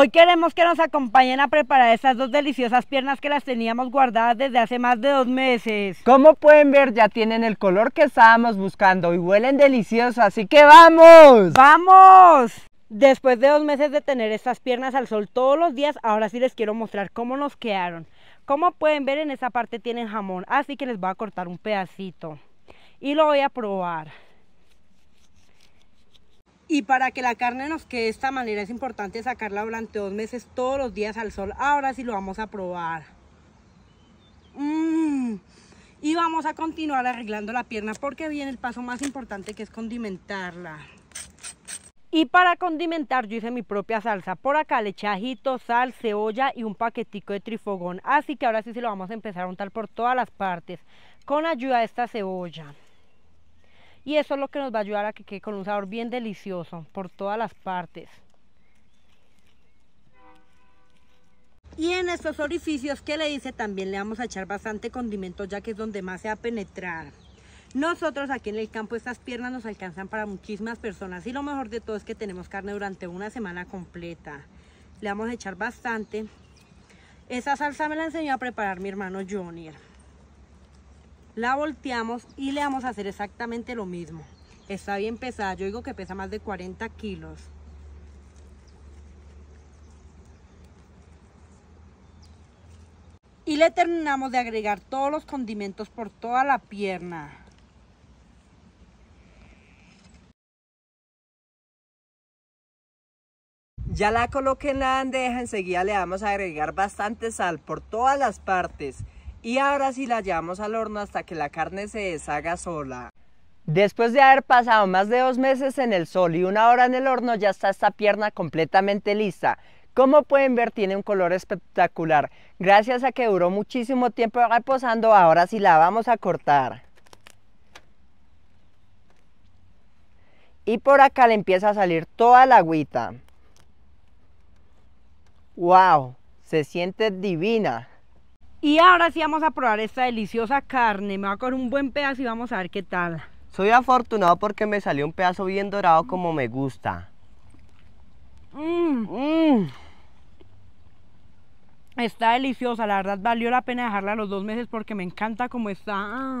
Hoy queremos que nos acompañen a preparar estas dos deliciosas piernas que las teníamos guardadas desde hace más de dos meses. Como pueden ver ya tienen el color que estábamos buscando y huelen delicioso, así que ¡vamos! ¡Vamos! Después de dos meses de tener estas piernas al sol todos los días, ahora sí les quiero mostrar cómo nos quedaron. Como pueden ver en esta parte tienen jamón, así que les voy a cortar un pedacito y lo voy a probar. Y para que la carne nos quede de esta manera es importante sacarla durante dos meses todos los días al sol. Ahora sí lo vamos a probar. Mm. Y vamos a continuar arreglando la pierna porque viene el paso más importante que es condimentarla. Y para condimentar yo hice mi propia salsa. Por acá le sal, cebolla y un paquetico de trifogón. Así que ahora sí se lo vamos a empezar a untar por todas las partes con ayuda de esta cebolla y eso es lo que nos va a ayudar a que quede con un sabor bien delicioso por todas las partes. Y en estos orificios que le hice también le vamos a echar bastante condimento ya que es donde más se va a penetrar. Nosotros aquí en el campo estas piernas nos alcanzan para muchísimas personas y lo mejor de todo es que tenemos carne durante una semana completa. Le vamos a echar bastante. Esa salsa me la enseñó a preparar mi hermano Johnny la volteamos y le vamos a hacer exactamente lo mismo. Está bien pesada, yo digo que pesa más de 40 kilos. Y le terminamos de agregar todos los condimentos por toda la pierna. Ya la coloqué en la bandeja, enseguida le vamos a agregar bastante sal por todas las partes. Y ahora sí la llevamos al horno hasta que la carne se deshaga sola. Después de haber pasado más de dos meses en el sol y una hora en el horno, ya está esta pierna completamente lista. Como pueden ver, tiene un color espectacular. Gracias a que duró muchísimo tiempo reposando, ahora sí la vamos a cortar. Y por acá le empieza a salir toda la agüita. ¡Wow! Se siente divina. Y ahora sí vamos a probar esta deliciosa carne. Me va a un buen pedazo y vamos a ver qué tal. Soy afortunado porque me salió un pedazo bien dorado como me gusta. Mm. Mm. Está deliciosa, la verdad valió la pena dejarla los dos meses porque me encanta como está.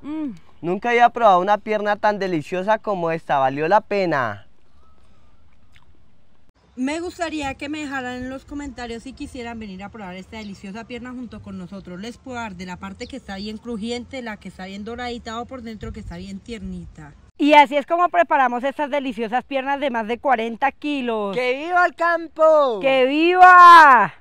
Mm. Nunca había probado una pierna tan deliciosa como esta, valió la pena. Me gustaría que me dejaran en los comentarios si quisieran venir a probar esta deliciosa pierna junto con nosotros. Les puedo dar de la parte que está bien crujiente, la que está bien doradita o por dentro que está bien tiernita. Y así es como preparamos estas deliciosas piernas de más de 40 kilos. ¡Que viva el campo! ¡Que viva!